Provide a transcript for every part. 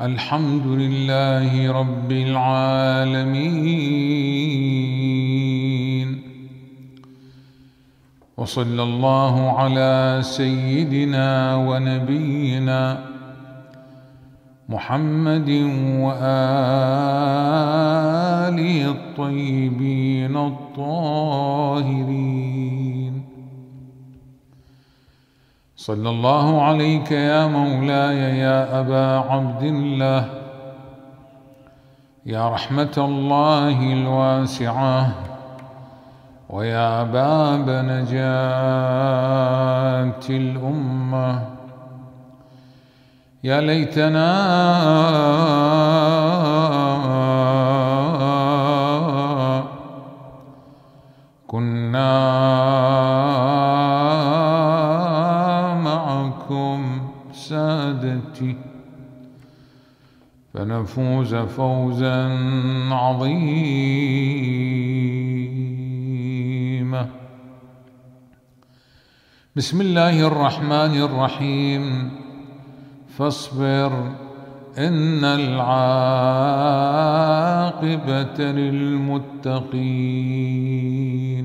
الحمد لله رب العالمين وصلى الله على سيدنا ونبينا محمد وآله الطيبين الطاهرين صلى الله عليك يا مولاي يا أبا عبد الله يا رحمة الله الواسعة ويا باب نجاة الأمة يا ليتنا كنا فنفوز فوزا عظيما بسم الله الرحمن الرحيم فاصبر إن العاقبة للمتقين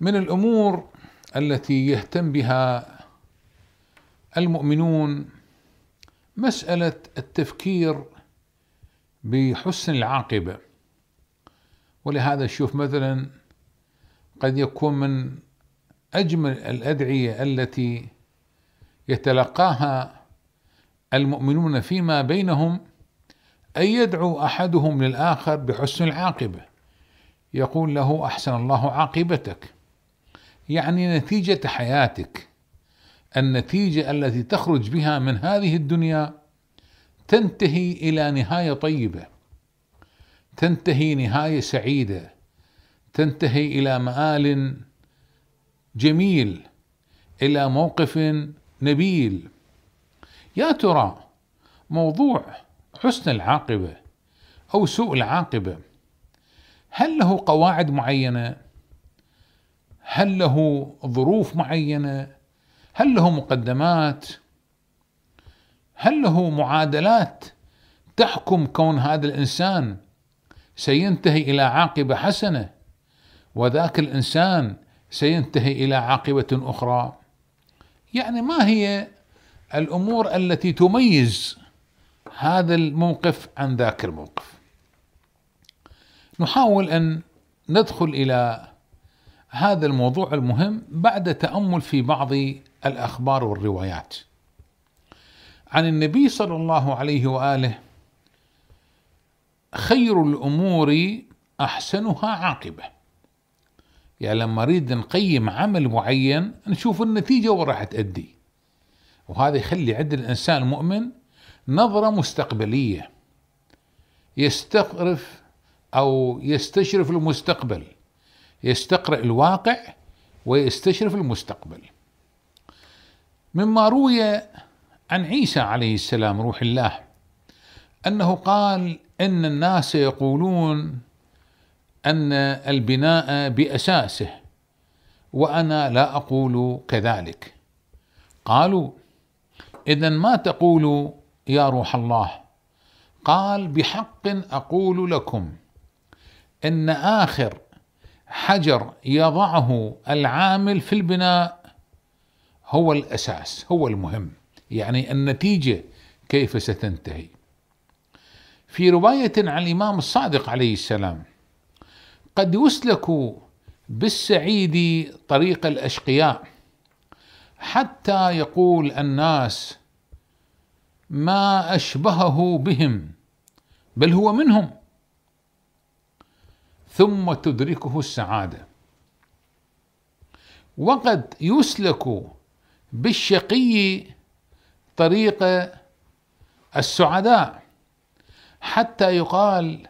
من الأمور التي يهتم بها المؤمنون مسألة التفكير بحسن العاقبة ولهذا شوف مثلا قد يكون من أجمل الأدعية التي يتلقاها المؤمنون فيما بينهم أن يدعو أحدهم للآخر بحسن العاقبة يقول له أحسن الله عاقبتك يعني نتيجة حياتك النتيجه التي تخرج بها من هذه الدنيا تنتهي الى نهايه طيبه تنتهي نهايه سعيده تنتهي الى مآل جميل الى موقف نبيل يا ترى موضوع حسن العاقبه او سوء العاقبه هل له قواعد معينه هل له ظروف معينه هل له مقدمات هل له معادلات تحكم كون هذا الانسان سينتهي الى عاقبه حسنه وذاك الانسان سينتهي الى عاقبه اخرى يعني ما هي الامور التي تميز هذا الموقف عن ذاك الموقف نحاول ان ندخل الى هذا الموضوع المهم بعد تامل في بعض الأخبار والروايات عن النبي صلى الله عليه وآله خير الأمور أحسنها عاقبة يعني لما نريد نقيم عمل معين نشوف النتيجة وراح تأدي وهذا يخلي عند الإنسان المؤمن نظرة مستقبلية يستقرف أو يستشرف المستقبل يستقرأ الواقع ويستشرف المستقبل مما روي عن عيسى عليه السلام روح الله أنه قال إن الناس يقولون أن البناء بأساسه وأنا لا أقول كذلك قالوا إذا ما تقول يا روح الله قال بحق أقول لكم إن آخر حجر يضعه العامل في البناء هو الاساس هو المهم يعني النتيجه كيف ستنتهي في روايه عن الامام الصادق عليه السلام قد يسلك بالسعيد طريق الاشقياء حتى يقول الناس ما اشبهه بهم بل هو منهم ثم تدركه السعاده وقد يسلك بالشقي طريق السعداء حتى يقال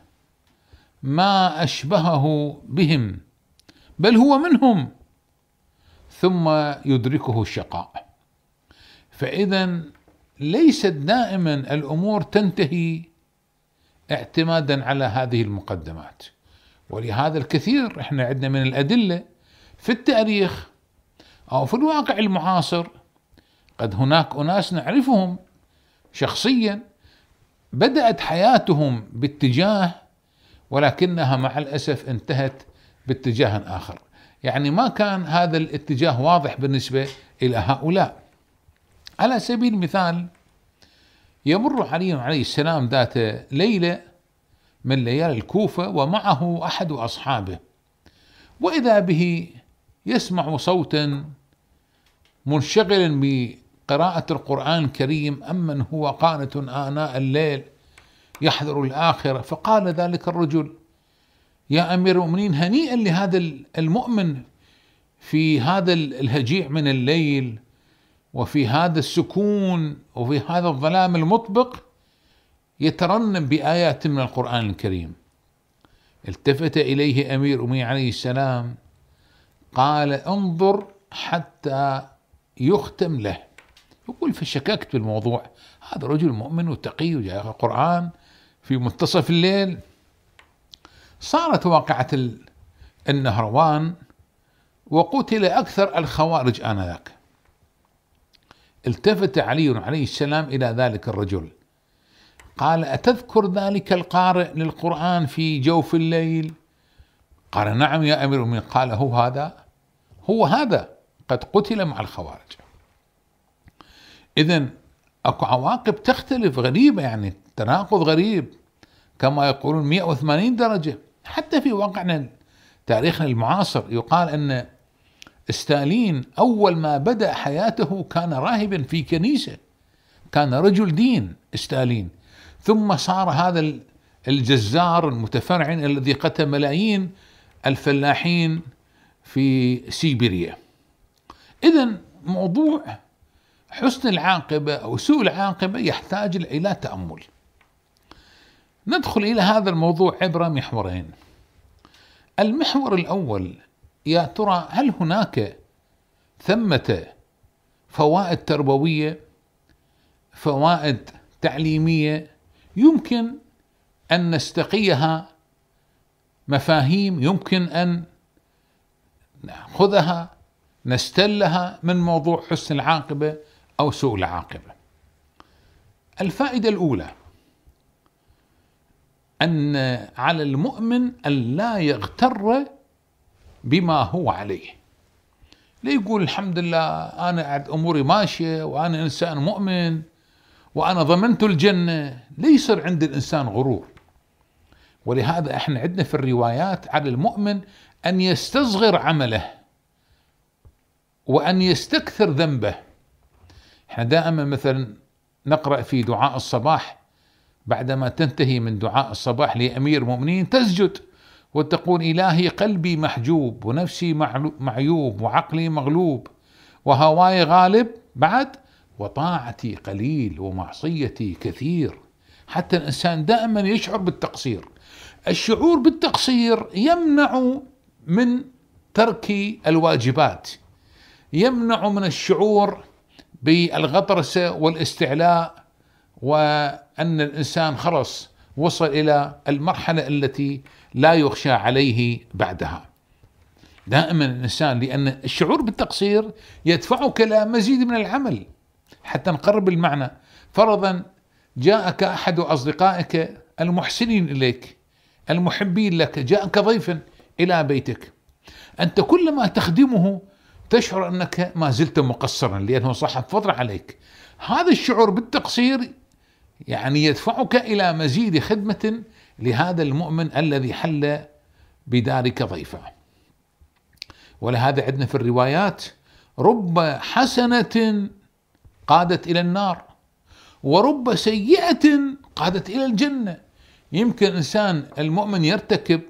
ما اشبهه بهم بل هو منهم ثم يدركه الشقاء فاذا ليست دائما الامور تنتهي اعتمادا على هذه المقدمات ولهذا الكثير احنا عندنا من الادله في التاريخ أو في الواقع المعاصر قد هناك أناس نعرفهم شخصيا بدأت حياتهم باتجاه ولكنها مع الأسف انتهت باتجاه آخر يعني ما كان هذا الاتجاه واضح بالنسبة إلى هؤلاء على سبيل المثال يمر علي عليه السلام ذات ليلة من ليالي الكوفة ومعه أحد أصحابه وإذا به يسمع صوتا منشغل بقراءة القرآن الكريم أم من هو قانت آناء الليل يحذر الآخرة فقال ذلك الرجل يا أمير المؤمنين هنيئا لهذا المؤمن في هذا الهجيع من الليل وفي هذا السكون وفي هذا الظلام المطبق يترنم بآيات من القرآن الكريم التفت إليه أمير أمي عليه السلام قال انظر حتى يختم له يقول فشككت في الموضوع هذا رجل مؤمن وتقي وجاء القرآن في منتصف الليل صارت واقعة النهروان وقتل أكثر الخوارج آنذاك التفت علي عليه السلام إلى ذلك الرجل قال أتذكر ذلك القارئ للقرآن في جوف الليل قال نعم يا أمير المؤمنين قال هو هذا هو هذا قد قتل مع الخوارج إذا أكو عواقب تختلف غريبة يعني تناقض غريب كما يقولون 180 درجة حتى في واقعنا تاريخنا المعاصر يقال أن ستالين أول ما بدأ حياته كان راهبا في كنيسة كان رجل دين ستالين ثم صار هذا الجزار المتفرعن الذي قتل ملايين الفلاحين في سيبيريا إذا موضوع حسن العاقبة أو سوء العاقبة يحتاج إلى تأمل ندخل إلى هذا الموضوع عبر محورين المحور الأول يا ترى هل هناك ثمة فوائد تربوية فوائد تعليمية يمكن أن نستقيها مفاهيم يمكن أن نأخذها نستلها من موضوع حسن العاقبة أو سوء العاقبة الفائدة الأولى أن على المؤمن أن لا يغتر بما هو عليه ليقول الحمد لله أنا أموري ماشية وأنا إنسان مؤمن وأنا ضمنت الجنة ليصير عند الإنسان غرور ولهذا احنا عندنا في الروايات على المؤمن أن يستصغر عمله وأن يستكثر ذنبه احنا دائما مثلا نقرأ في دعاء الصباح بعدما تنتهي من دعاء الصباح لأمير المؤمنين تسجد وتقول إلهي قلبي محجوب ونفسي معيوب وعقلي مغلوب وهواي غالب بعد وطاعتي قليل ومعصيتي كثير حتى الإنسان دائما يشعر بالتقصير الشعور بالتقصير يمنع من ترك الواجبات يمنع من الشعور بالغطرسة والاستعلاء وأن الإنسان خلص وصل إلى المرحلة التي لا يخشى عليه بعدها دائما الإنسان لأن الشعور بالتقصير يدفعك إلى مزيد من العمل حتى نقرب المعنى فرضا جاءك أحد أصدقائك المحسنين إليك المحبين لك جاءك ضيفا إلى بيتك أنت كلما تخدمه تشعر انك ما زلت مقصرا لانه صح فضل عليك هذا الشعور بالتقصير يعني يدفعك الى مزيد خدمه لهذا المؤمن الذي حل بدارك ضيفه ولهذا عندنا في الروايات رب حسنه قادت الى النار ورب سيئه قادت الى الجنه يمكن انسان المؤمن يرتكب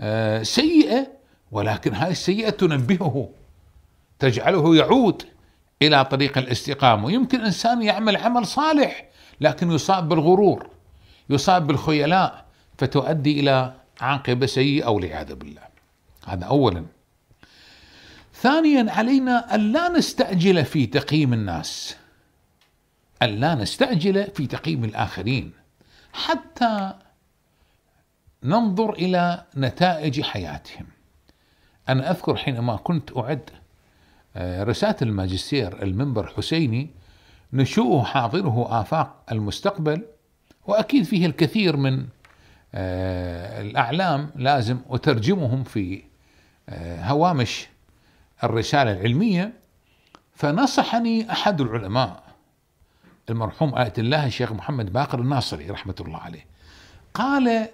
آه، سيئه ولكن هاي السيئه تنبهه تجعله يعود الى طريق الاستقامه ويمكن انسان يعمل عمل صالح لكن يصاب بالغرور يصاب بالخيلاء فتؤدي الى عاقبه سيئه والعياذ بالله هذا اولا ثانيا علينا الا نستعجل في تقييم الناس الا نستعجل في تقييم الاخرين حتى ننظر الى نتائج حياتهم انا اذكر حينما كنت اعد آه، رسالة الماجستير المنبر حسيني نشوء حاضره آفاق المستقبل وأكيد فيه الكثير من آه، الأعلام لازم أترجمهم في آه، هوامش الرسالة العلمية فنصحني أحد العلماء المرحوم آية الله الشيخ محمد باقر الناصري رحمة الله عليه قال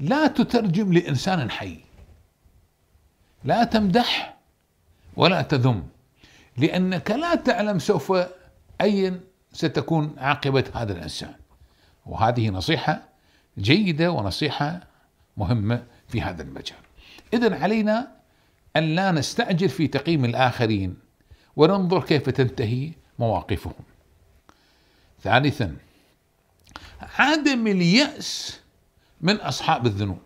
لا تترجم لإنسان حي لا تمدح ولا تذم لأنك لا تعلم سوف أين ستكون عاقبة هذا الإنسان وهذه نصيحة جيدة ونصيحة مهمة في هذا المجال إذا علينا أن لا نستعجل في تقييم الآخرين وننظر كيف تنتهي مواقفهم ثالثا عدم اليأس من أصحاب الذنوب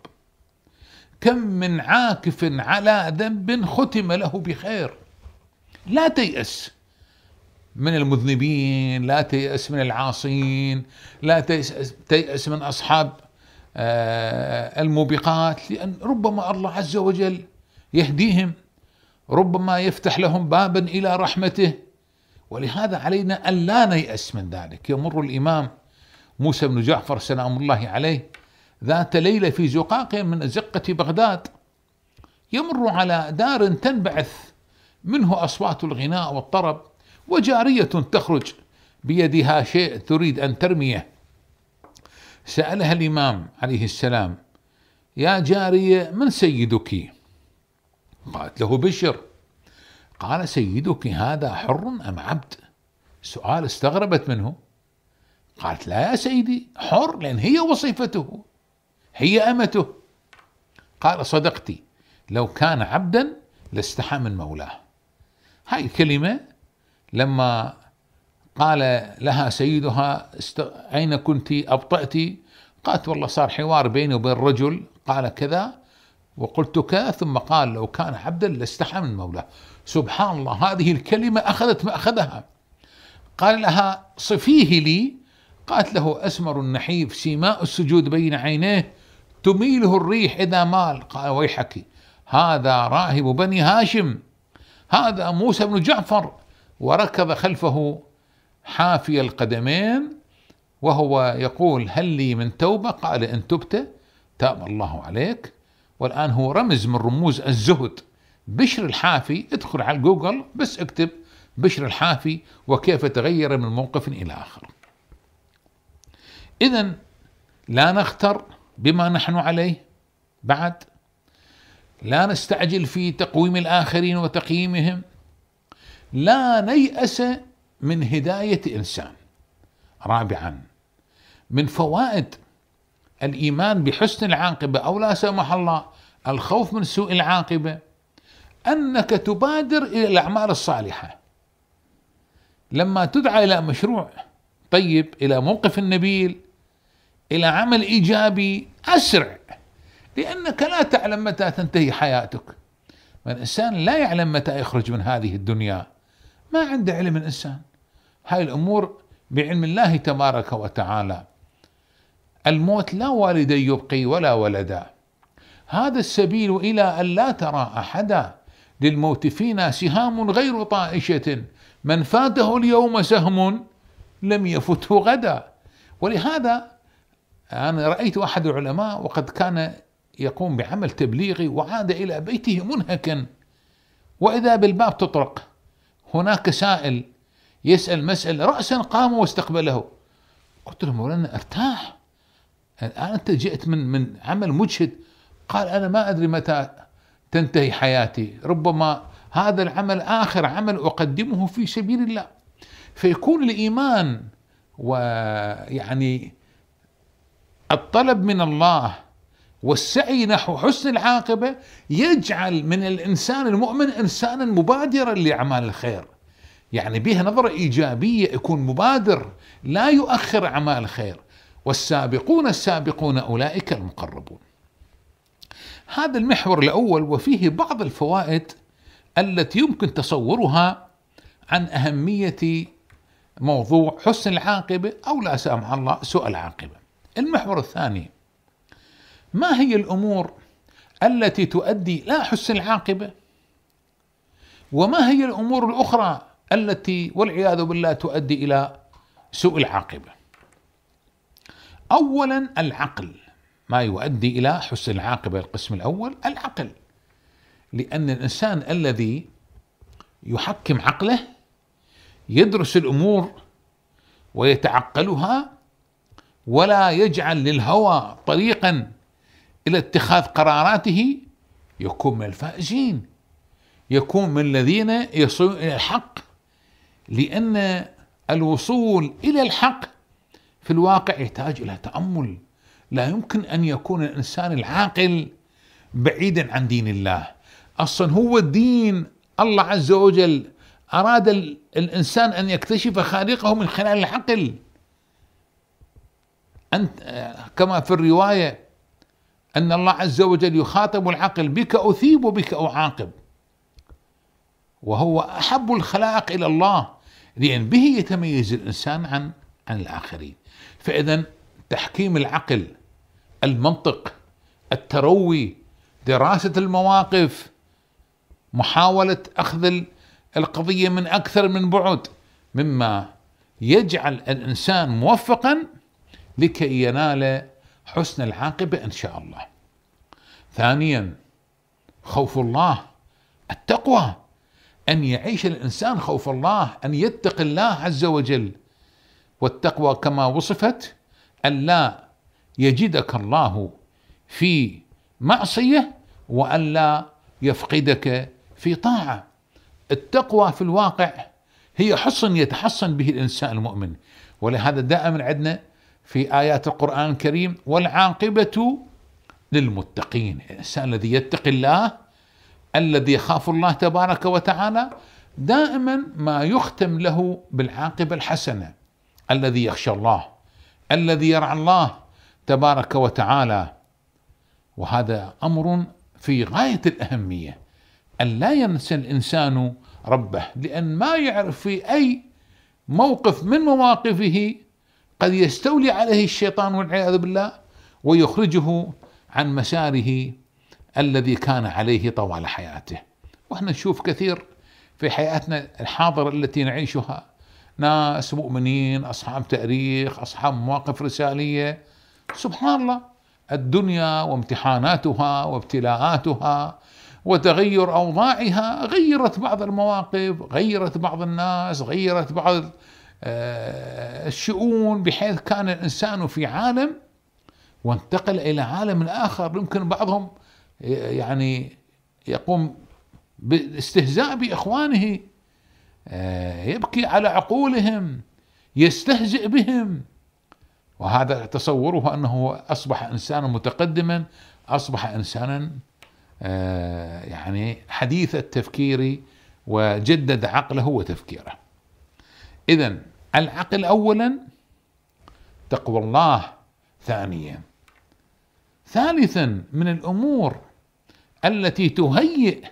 كم من عاكف على ذنب ختم له بخير لا تيأس من المذنبين لا تيأس من العاصين لا تيأس من أصحاب آه، الموبقات لأن ربما الله عز وجل يهديهم ربما يفتح لهم بابا إلى رحمته ولهذا علينا أن لا نيأس من ذلك يمر الإمام موسى بن جعفر سلام الله عليه ذات ليلة في زقاق من أزقة بغداد يمر على دار تنبعث منه أصوات الغناء والطرب وجارية تخرج بيدها شيء تريد أن ترميه سألها الإمام عليه السلام يا جارية من سيدك قالت له بشر قال سيدك هذا حر أم عبد سؤال استغربت منه قالت لا يا سيدي حر لأن هي وصفته هي امته قال صدقتي لو كان عبدا لاستحى من مولاه هاي الكلمه لما قال لها سيدها است... اين كنت ابطات قالت والله صار حوار بيني وبين الرجل قال كذا وقلت كذا ثم قال لو كان عبدا لاستحى من مولاه سبحان الله هذه الكلمه اخذت ماخذها قال لها صفيه لي قالت له اسمر النحيف سيماء السجود بين عينيه تميله الريح إذا مال قال ويحك هذا راهب بني هاشم هذا موسى بن جعفر وركض خلفه حافي القدمين وهو يقول هل لي من توبة قال إن تبت تاب الله عليك والآن هو رمز من رموز الزهد بشر الحافي ادخل على جوجل بس اكتب بشر الحافي وكيف تغير من موقف إلى آخر إذا لا نختر بما نحن عليه بعد لا نستعجل في تقويم الآخرين وتقييمهم لا نيأس من هداية إنسان رابعا من فوائد الإيمان بحسن العاقبة أو لا سمح الله الخوف من سوء العاقبة أنك تبادر إلى الأعمال الصالحة لما تدعى إلى مشروع طيب إلى موقف النبيل إلى عمل إيجابي أسرع لأنك لا تعلم متى تنتهي حياتك الإنسان لا يعلم متى يخرج من هذه الدنيا ما عنده علم الإنسان هاي الأمور بعلم الله تبارك وتعالى الموت لا والدا يبقي ولا ولدا هذا السبيل إلى أن لا ترى أحدا للموت فينا سهام غير طائشة من فاته اليوم سهم لم يفته غدا ولهذا أنا رأيت أحد العلماء وقد كان يقوم بعمل تبليغي وعاد إلى بيته منهكا وإذا بالباب تطرق هناك سائل يسأل مسألة رأسا قام واستقبله قلت له مولانا ارتاح الآن أنت جئت من من عمل مجهد قال أنا ما أدري متى تنتهي حياتي ربما هذا العمل آخر عمل أقدمه في سبيل الله فيكون الإيمان ويعني الطلب من الله والسعي نحو حسن العاقبة يجعل من الإنسان المؤمن إنسانا مبادرا لأعمال الخير يعني بها نظرة إيجابية يكون مبادر لا يؤخر أعمال الخير والسابقون السابقون أولئك المقربون هذا المحور الأول وفيه بعض الفوائد التي يمكن تصورها عن أهمية موضوع حسن العاقبة أو لا سامح الله سوء العاقبة المحور الثاني ما هي الامور التي تؤدي الى حسن العاقبه وما هي الامور الاخرى التي والعياذ بالله تؤدي الى سوء العاقبه اولا العقل ما يؤدي الى حسن العاقبه القسم الاول العقل لان الانسان الذي يحكم عقله يدرس الامور ويتعقلها ولا يجعل للهوى طريقا الى اتخاذ قراراته يكون من الفائزين يكون من الذين يصلون الى الحق لان الوصول الى الحق في الواقع يحتاج الى تامل لا يمكن ان يكون الانسان العاقل بعيدا عن دين الله اصلا هو الدين الله عز وجل اراد الانسان ان يكتشف خالقه من خلال العقل أنت كما في الرواية أن الله عز وجل يخاطب العقل بك أثيب وبك أعاقب وهو أحب الخلائق إلى الله لأن به يتميز الإنسان عن عن الآخرين فإذا تحكيم العقل المنطق التروي دراسة المواقف محاولة أخذ القضية من أكثر من بعد مما يجعل الإنسان موفقا لكي ينال حسن العاقبة إن شاء الله ثانيا خوف الله التقوى أن يعيش الإنسان خوف الله أن يتقي الله عز وجل والتقوى كما وصفت ألا يجدك الله في معصية وألا يفقدك في طاعة التقوى في الواقع هي حصن يتحصن به الإنسان المؤمن ولهذا دائما عندنا في آيات القرآن الكريم والعاقبة للمتقين الإنسان الذي يتقي الله الذي يخاف الله تبارك وتعالى دائما ما يختم له بالعاقبة الحسنة الذي يخشى الله الذي يرعى الله تبارك وتعالى وهذا أمر في غاية الأهمية أن لا ينسى الإنسان ربه لأن ما يعرف في أي موقف من مواقفه قد يستولي عليه الشيطان والعياذ بالله ويخرجه عن مساره الذي كان عليه طوال حياته واحنا نشوف كثير في حياتنا الحاضرة التي نعيشها ناس مؤمنين أصحاب تاريخ أصحاب مواقف رسالية سبحان الله الدنيا وامتحاناتها وابتلاءاتها وتغير أوضاعها غيرت بعض المواقف غيرت بعض الناس غيرت بعض آه، الشؤون بحيث كان الإنسان في عالم وانتقل إلى عالم آخر يمكن بعضهم آه، يعني يقوم بالاستهزاء بإخوانه آه، يبكي على عقولهم يستهزئ بهم وهذا تصوره أنه أصبح إنسانا متقدما أصبح إنسانا يعني حديث التفكير وجدد عقله وتفكيره إذا العقل أولا تقوى الله ثانيا ثالثا من الأمور التي تهيئ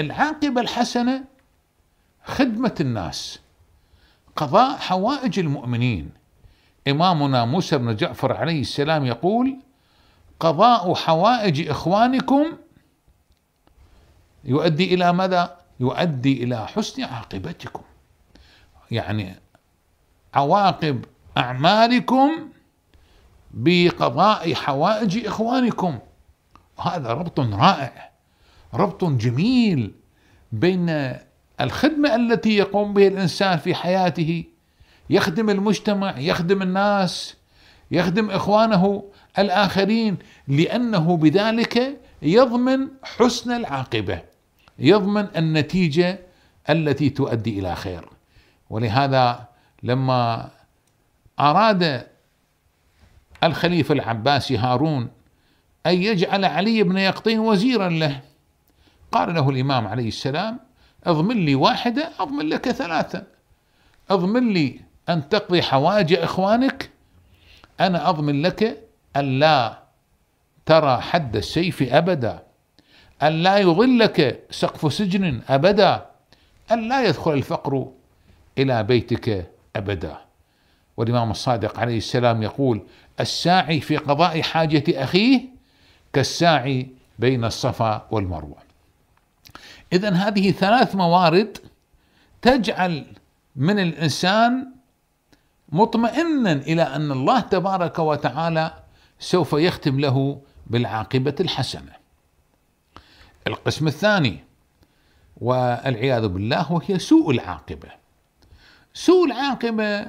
العاقبة الحسنة خدمة الناس قضاء حوائج المؤمنين إمامنا موسى بن جعفر عليه السلام يقول قضاء حوائج إخوانكم يؤدي إلى ماذا؟ يؤدي إلى حسن عاقبتكم يعني عواقب أعمالكم بقضاء حوائج إخوانكم هذا ربط رائع ربط جميل بين الخدمة التي يقوم بها الإنسان في حياته يخدم المجتمع يخدم الناس يخدم إخوانه الآخرين لأنه بذلك يضمن حسن العاقبة يضمن النتيجة التي تؤدي إلى خير ولهذا لما اراد الخليفه العباسي هارون ان يجعل علي بن يقطين وزيرا له قال له الامام عليه السلام اضمن لي واحده اضمن لك ثلاثه اضمن لي ان تقضي حوائج اخوانك انا اضمن لك الا ترى حد السيف ابدا أن لا يظلك سقف سجن أبدا أن لا يدخل الفقر إلى بيتك أبدا والإمام الصادق عليه السلام يقول الساعي في قضاء حاجة أخيه كالساعي بين الصفا والمروة إذا هذه ثلاث موارد تجعل من الإنسان مطمئنا إلى أن الله تبارك وتعالى سوف يختم له بالعاقبة الحسنة القسم الثاني والعياذ بالله وهي سوء العاقبه سوء العاقبة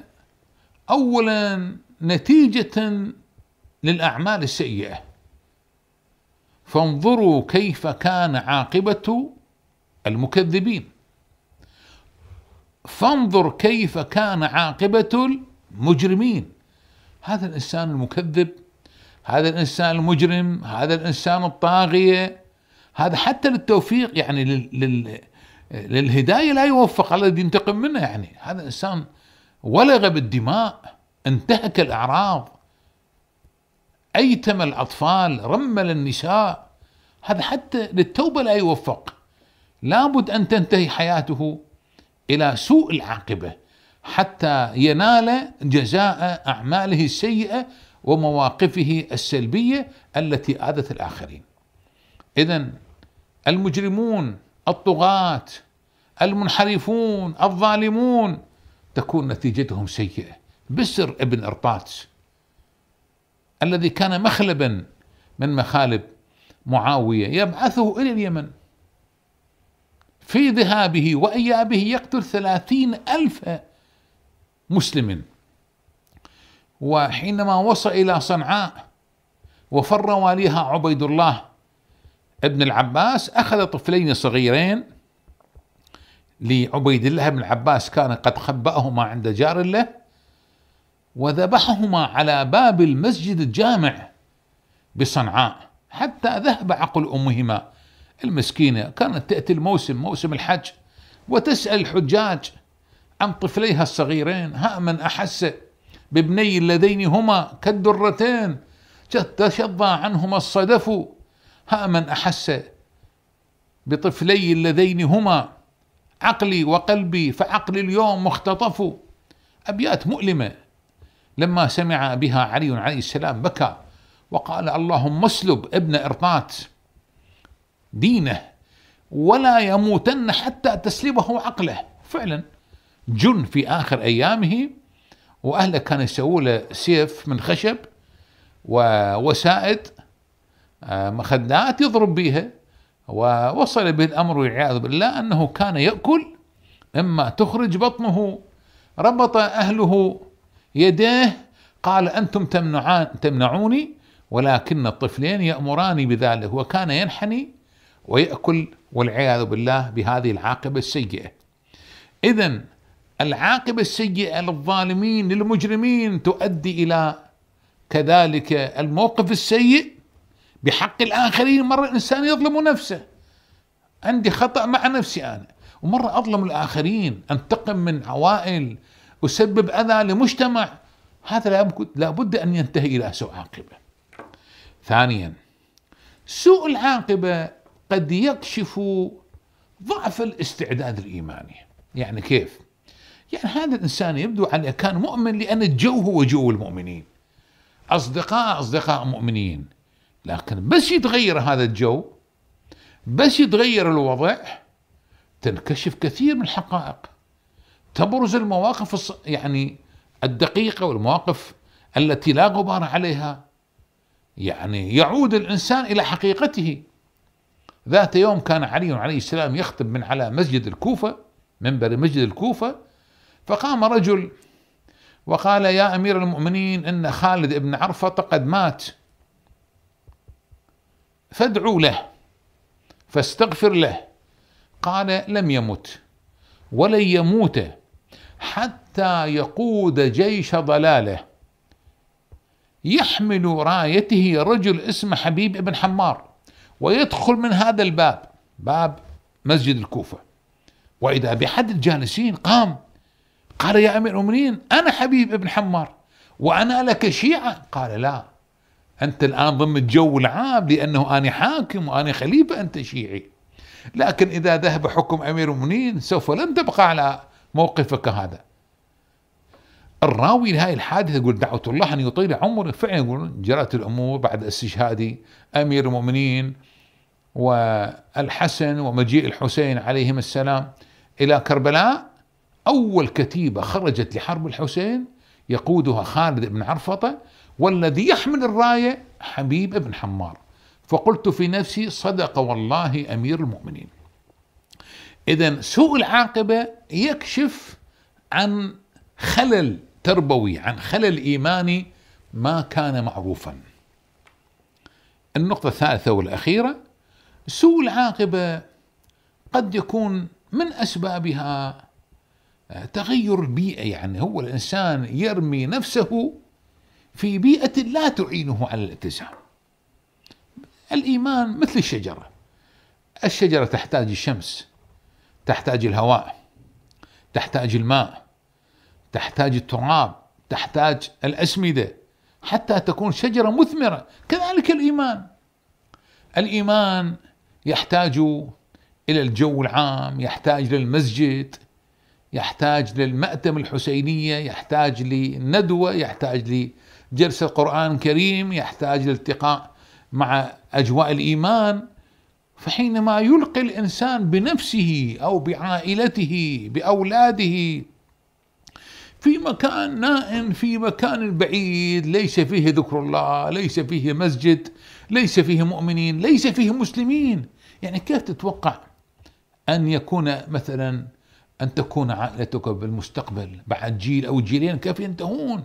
أولا نتيجة للأعمال السيئة فانظروا كيف كان عاقبة المكذبين فانظر كيف كان عاقبة المجرمين هذا الإنسان المكذب هذا الإنسان المجرم هذا الإنسان الطاغية هذا حتى للتوفيق يعني لل للهدايه لا يوفق على الذي ينتقم منه يعني هذا انسان ولغ بالدماء انتهك الاعراض ايتم الاطفال رمل النساء هذا حتى للتوبه لا يوفق لابد ان تنتهي حياته الى سوء العاقبه حتى ينال جزاء اعماله السيئه ومواقفه السلبيه التي اذت الاخرين اذا المجرمون الطغاة المنحرفون الظالمون تكون نتيجتهم سيئة بسر ابن إرطاس الذي كان مخلبا من مخالب معاوية يبعثه إلى اليمن في ذهابه وإيابه يقتل ثلاثين ألف مسلم وحينما وصل إلى صنعاء وفر واليها عبيد الله ابن العباس أخذ طفلين صغيرين لعبيد الله بن العباس كان قد خبأهما عند جار له وذبحهما على باب المسجد الجامع بصنعاء حتى ذهب عقل أمهما المسكينة كانت تأتي الموسم موسم الحج وتسأل الحجاج عن طفليها الصغيرين ها من أحس بابني اللذين هما كالدرتين تشظى عنهما الصدف ها من أحس بطفلي اللذين هما عقلي وقلبي فعقلي اليوم مختطف أبيات مؤلمة لما سمع بها علي عليه السلام بكى وقال اللهم اسلب ابن إرطات دينه ولا يموتن حتى تسلبه عقله فعلا جن في آخر أيامه وأهله كانوا يسووا له سيف من خشب ووسائد آه، مخدات يضرب بها ووصل به الأمر والعياذ بالله أنه كان يأكل مما تخرج بطنه ربط أهله يديه قال أنتم تمنعان تمنعوني ولكن الطفلين يأمراني بذلك وكان ينحني ويأكل والعياذ بالله بهذه العاقبة السيئة إذا العاقبة السيئة للظالمين للمجرمين تؤدي إلى كذلك الموقف السيء بحق الآخرين مرة الإنسان يظلم نفسه عندي خطأ مع نفسي أنا ومرة أظلم الآخرين أنتقم من عوائل أسبب أذى لمجتمع هذا لابد أن ينتهي إلى سوء عاقبة ثانيا سوء العاقبة قد يكشف ضعف الاستعداد الإيماني يعني كيف؟ يعني هذا الإنسان يبدو عليه كان مؤمن لأن الجو هو جو المؤمنين أصدقاء أصدقاء مؤمنين لكن بس يتغير هذا الجو بس يتغير الوضع تنكشف كثير من الحقائق تبرز المواقف يعني الدقيقة والمواقف التي لا غبار عليها يعني يعود الإنسان إلى حقيقته ذات يوم كان علي عليه السلام يخطب من على مسجد الكوفة منبر مسجد الكوفة فقام رجل وقال يا أمير المؤمنين إن خالد بن عرفة قد مات فادعوا له فاستغفر له قال لم يمت ولن يموت حتى يقود جيش ضلاله يحمل رايته رجل اسمه حبيب بن حمار ويدخل من هذا الباب باب مسجد الكوفة وإذا بحد الجالسين قام قال يا أمير المؤمنين أنا حبيب بن حمار وأنا لك شيعة قال لا أنت الآن ضمن الجو العام لأنه أنا حاكم وأنا خليفة أنت شيعي لكن إذا ذهب حكم أمير المؤمنين سوف لن تبقى على موقفك هذا الراوي لهذه الحادثة يقول دعوت الله أن يطيل عمره فعلا يقول جرت الأمور بعد استشهاد أمير المؤمنين والحسن ومجيء الحسين عليهم السلام إلى كربلاء أول كتيبة خرجت لحرب الحسين يقودها خالد بن عرفطة والذي يحمل الراية حبيب بن حمار فقلت في نفسي صدق والله أمير المؤمنين إذا سوء العاقبة يكشف عن خلل تربوي عن خلل إيماني ما كان معروفا النقطة الثالثة والأخيرة سوء العاقبة قد يكون من أسبابها تغير البيئة يعني هو الإنسان يرمي نفسه في بيئة لا تعينه على الالتزام الإيمان مثل الشجرة الشجرة تحتاج الشمس تحتاج الهواء تحتاج الماء تحتاج التراب تحتاج الأسمدة حتى تكون شجرة مثمرة كذلك الإيمان الإيمان يحتاج إلى الجو العام يحتاج للمسجد يحتاج للمأتم الحسينية يحتاج لندوة يحتاج لجلسة قرآن كريم يحتاج لالتقاء مع أجواء الإيمان فحينما يلقي الإنسان بنفسه أو بعائلته بأولاده في مكان نائم في مكان بعيد ليس فيه ذكر الله ليس فيه مسجد ليس فيه مؤمنين ليس فيه مسلمين يعني كيف تتوقع أن يكون مثلا أن تكون عائلتك بالمستقبل بعد جيل أو جيلين كيف ينتهون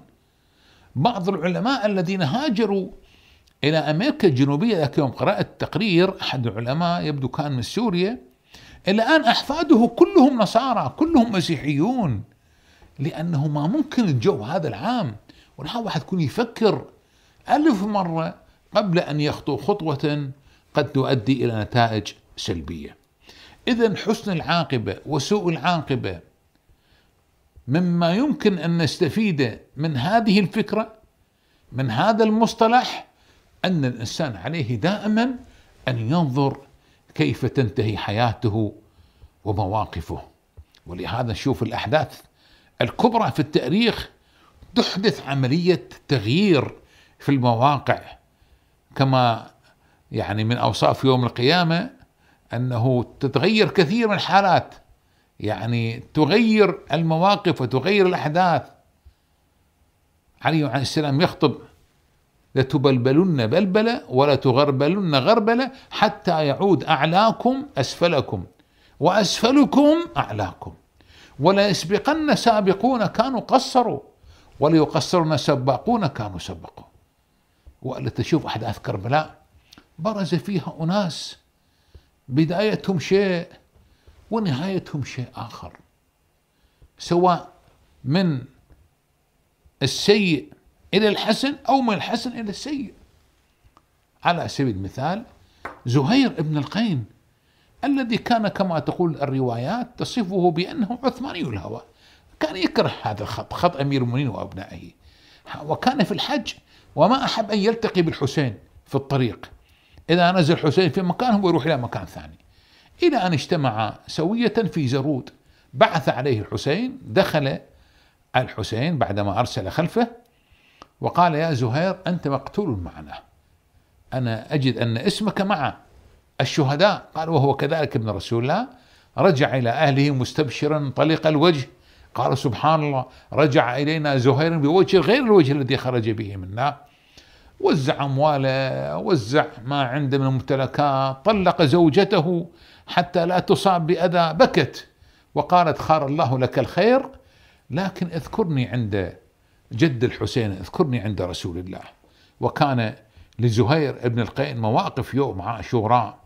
بعض العلماء الذين هاجروا إلى أمريكا الجنوبية ذاك يوم قرأت تقرير أحد العلماء يبدو كان من سوريا الآن أحفاده كلهم نصارى كلهم مسيحيون لأنه ما ممكن الجو هذا العام والواحد واحد يكون يفكر ألف مرة قبل أن يخطو خطوة قد تؤدي إلى نتائج سلبيه إذا حسن العاقبة وسوء العاقبة مما يمكن أن نستفيد من هذه الفكرة من هذا المصطلح أن الإنسان عليه دائما أن ينظر كيف تنتهي حياته ومواقفه ولهذا نشوف الأحداث الكبرى في التاريخ تحدث عملية تغيير في المواقع كما يعني من أوصاف يوم القيامة انه تتغير كثير من الحالات يعني تغير المواقف وتغير الاحداث علي عليه السلام يخطب لتبلبلن بلبلة ولا تغربلن غربلة حتى يعود أعلاكم أسفلكم وأسفلكم أعلاكم ولا يسبقن سابقون كانوا قصروا ولا يقصرن سباقون كانوا سبقوا ولا تشوف أحداث كربلاء برز فيها أناس بدايتهم شيء ونهايتهم شيء آخر سواء من السيء إلى الحسن أو من الحسن إلى السيء على سبيل المثال زهير بن القين الذي كان كما تقول الروايات تصفه بأنه عثماني الهوى كان يكره هذا الخط خط أمير المؤمنين وأبنائه وكان في الحج وما أحب أن يلتقي بالحسين في الطريق إذا نزل الحسين في مكان هو يروح إلى مكان ثاني إلى أن اجتمع سوية في زرود بعث عليه الحسين دخل الحسين بعدما أرسل خلفه وقال يا زهير أنت مقتول معنا أنا أجد أن اسمك مع الشهداء قال وهو كذلك ابن رسول الله رجع إلى أهله مستبشرا طليق الوجه قال سبحان الله رجع إلينا زهير بوجه غير الوجه الذي خرج به منا وزع أمواله وزع ما عنده من ممتلكات طلق زوجته حتى لا تصاب بأذى بكت وقالت خار الله لك الخير لكن اذكرني عند جد الحسين اذكرني عند رسول الله وكان لزهير بن القين مواقف يوم عاشوراء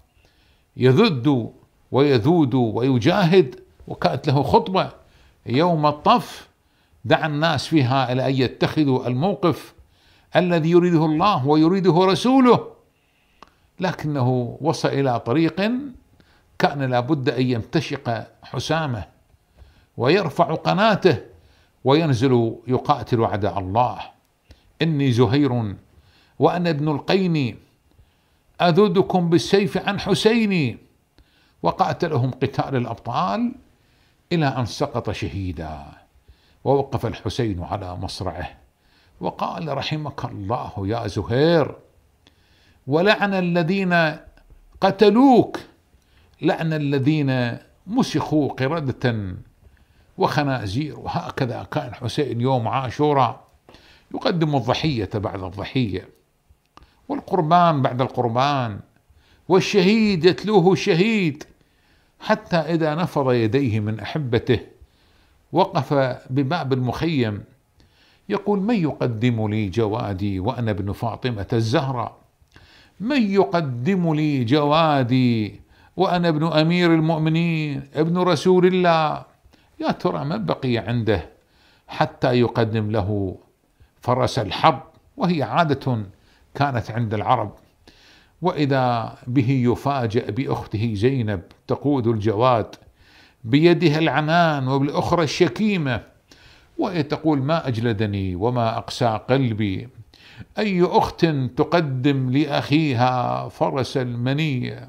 يذد ويذود ويجاهد وكانت له خطبة يوم الطف دعا الناس فيها إلى أن يتخذوا الموقف الذي يريده الله ويريده رسوله لكنه وصل إلى طريق كان لابد أن يمتشق حسامه ويرفع قناته وينزل يقاتل أعداء الله إني زهير وأنا ابن القين أذودكم بالسيف عن حسيني وقاتلهم قتال الأبطال إلى أن سقط شهيدا ووقف الحسين على مصرعه وقال رحمك الله يا زهير ولعن الذين قتلوك لعن الذين مسخوا قردة وخنازير وهكذا كان حسين يوم عاشوراء يقدم الضحية بعد الضحية والقربان بعد القربان والشهيد يتلوه الشهيد حتى إذا نفض يديه من أحبته وقف بباب المخيم يقول من يقدم لي جوادي وأنا ابن فاطمة الزهراء من يقدم لي جوادي وأنا ابن أمير المؤمنين ابن رسول الله يا ترى من بقي عنده حتى يقدم له فرس الحرب وهي عادة كانت عند العرب وإذا به يفاجأ بأخته زينب تقود الجواد بيدها العنان وبالأخرى الشكيمة وتقول ما أجلدني وما أقسى قلبي أي أخت تقدم لأخيها فرس المنية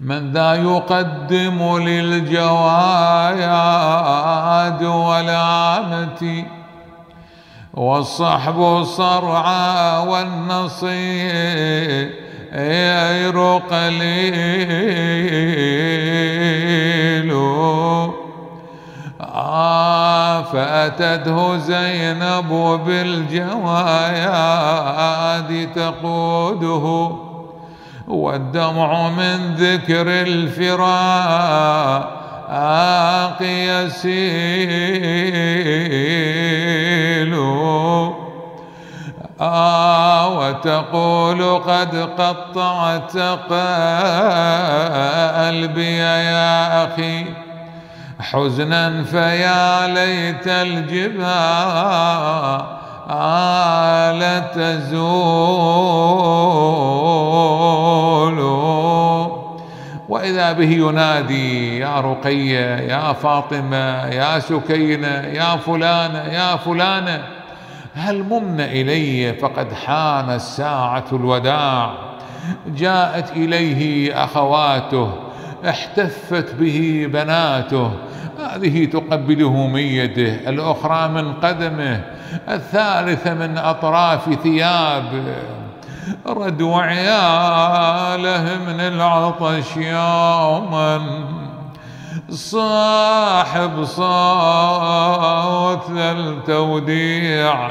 من ذا يقدم للجوايا والعمة والصحب صرعى والنصير قليل آه فأتته زينب بالجواياد تقوده والدمع من ذكر الفراق يسيل آه وتقول قد قطعت قلبي يا أخي حزنا فيا ليت الجبال تزول وإذا به ينادي يا رقية يا فاطمة يا سكينة يا فلانة يا فلانة هل من إلي فقد حان الساعة الوداع جاءت إليه أخواته احتفت به بناته هذه تقبله من يده الأخرى من قدمه الثالثة من أطراف ثيابه ردوا عياله من العطش يوما صاحب صوت التوديع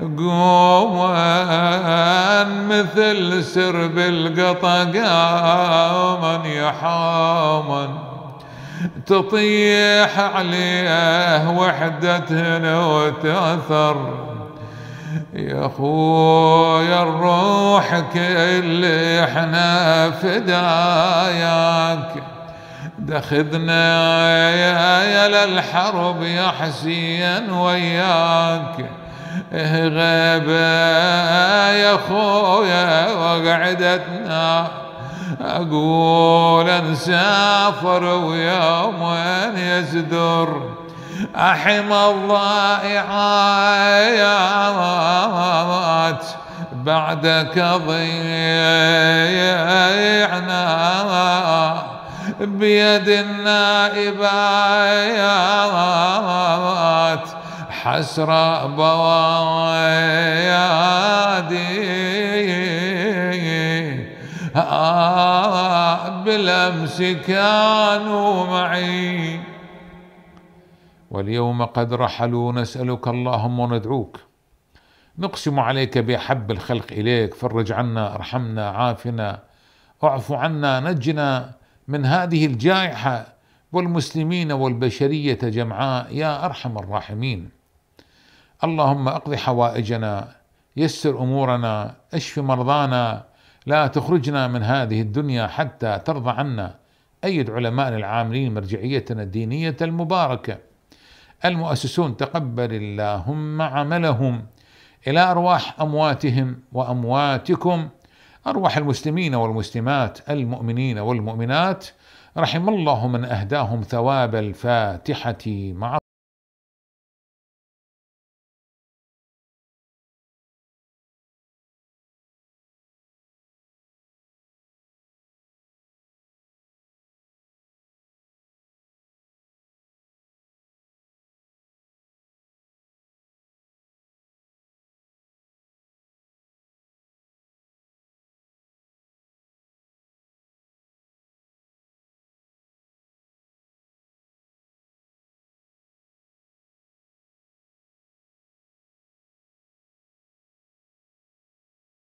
قوما مثل سرب القطا قاما يحاما تطيح عليه وحدتهن وتأثر يا خويا الروح كل احنا فداياك دخذنا يا للحرب يا حسين وياك غابة يا خويا وقعدتنا أقول نسافر ويوم وين يزدر أحمى الضائعات بعدك ضيعنا بيد النائبات حسرة بوايادي آه بالأمس كانوا معي واليوم قد رحلوا نسألك اللهم وندعوك نقسم عليك بأحب الخلق إليك فرج عنا ارحمنا عافنا اعف عنا نجنا من هذه الجائحة والمسلمين والبشرية جمعاء يا أرحم الراحمين اللهم اقض حوائجنا يسر امورنا اشف مرضانا لا تخرجنا من هذه الدنيا حتى ترضى عنا ايد علمائنا العاملين مرجعيتنا الدينيه المباركه المؤسسون تقبل اللهم عملهم الى ارواح امواتهم وامواتكم ارواح المسلمين والمسلمات المؤمنين والمؤمنات رحم الله من اهداهم ثواب الفاتحه مع